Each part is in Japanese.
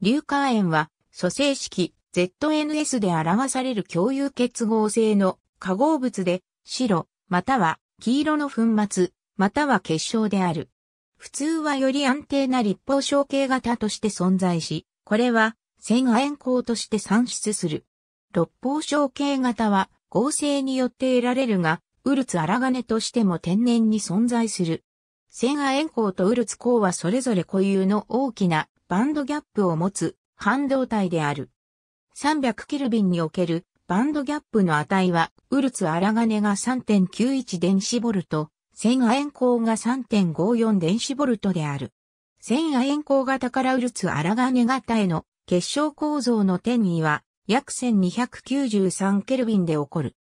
硫化塩は、組成式 ZNS で表される共有結合性の化合物で、白、または黄色の粉末、または結晶である。普通はより安定な立方小形型として存在し、これは、線塩鉱として産出する。六方小形型は合成によって得られるが、ウルツ荒金としても天然に存在する。線亜塩鉱とウルツ鉱はそれぞれ固有の大きなバンドギャップを持つ半導体である。300ケルビンにおけるバンドギャップの値は、ウルツ荒金が3.91電子ボルト、千亜鉛光が3.54電子ボルトである。千亜鉛光型からウルツ荒金型への結晶構造の転移は、約1293ケルビンで起こる。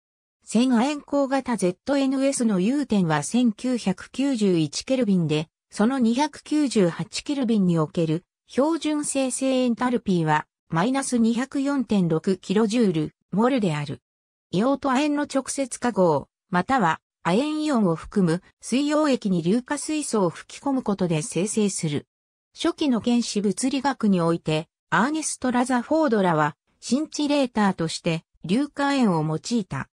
千亜鉛光型 ZNS の融点は1991ケルビンで、その298ケルビンにおける標準生成エンタルピーは、マイナス 204.6kJ モルである。硫黄と亜鉛の直接化合、または亜鉛イオンを含む水溶液に硫化水素を吹き込むことで生成する。初期の原子物理学において、アーネスト・ラザフォードらは、シンチレーターとして硫化塩を用いた。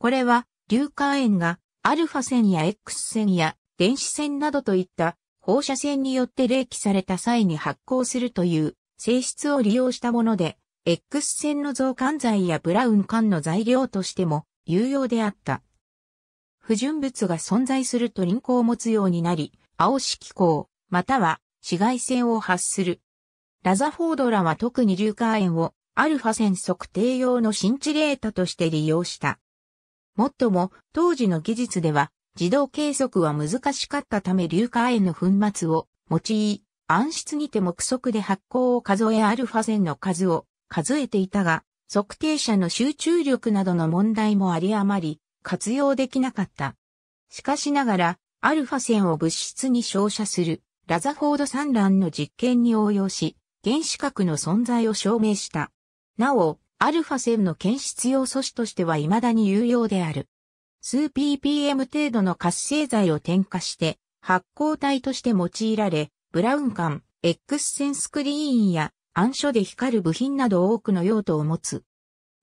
これは、硫化塩がアルファ線や X 線や電子線などといった放射線によって冷気された際に発光するという性質を利用したもので、X 線の増管剤やブラウン管の材料としても有用であった。不純物が存在すると輪行を持つようになり、青色光、または紫外線を発する。ラザフォードらは特に硫化塩をアルファ線測定用のシンチレータとして利用した。もっとも、当時の技術では、自動計測は難しかったため硫化塩の粉末を用い、暗室にて目測で発光を数えアルファ線の数を数えていたが、測定者の集中力などの問題もあり余り、活用できなかった。しかしながら、アルファ線を物質に照射する、ラザフォード産卵の実験に応用し、原子核の存在を証明した。なお、アルファ線の検出用素子としては未だに有用である。数 ppm 程度の活性剤を添加して発光体として用いられ、ブラウン管、X 線スクリーンや暗所で光る部品など多くの用途を持つ。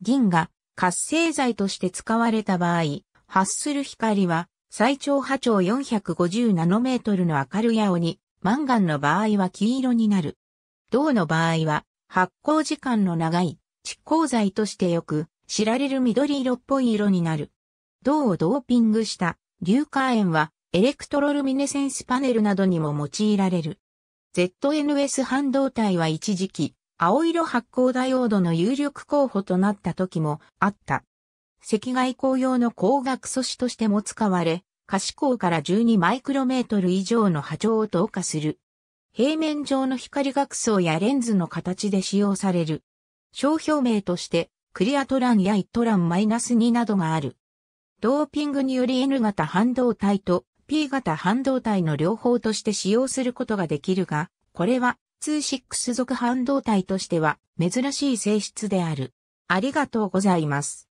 銀が活性剤として使われた場合、発する光は最長波長450ナノメートルの明るい青に、マンガンの場合は黄色になる。銅の場合は発光時間の長い蓄光剤としてよく知られる緑色っぽい色になる。銅をドーピングした硫化塩はエレクトロルミネセンスパネルなどにも用いられる。ZNS 半導体は一時期、青色発光ダイオードの有力候補となった時もあった。赤外光用の光学素子としても使われ、可視光から12マイクロメートル以上の波長を透過する。平面上の光学層やレンズの形で使用される。商標名として、クリアトランやイットラン -2 などがある。ドーピングにより N 型半導体と P 型半導体の両方として使用することができるが、これは26属半導体としては珍しい性質である。ありがとうございます。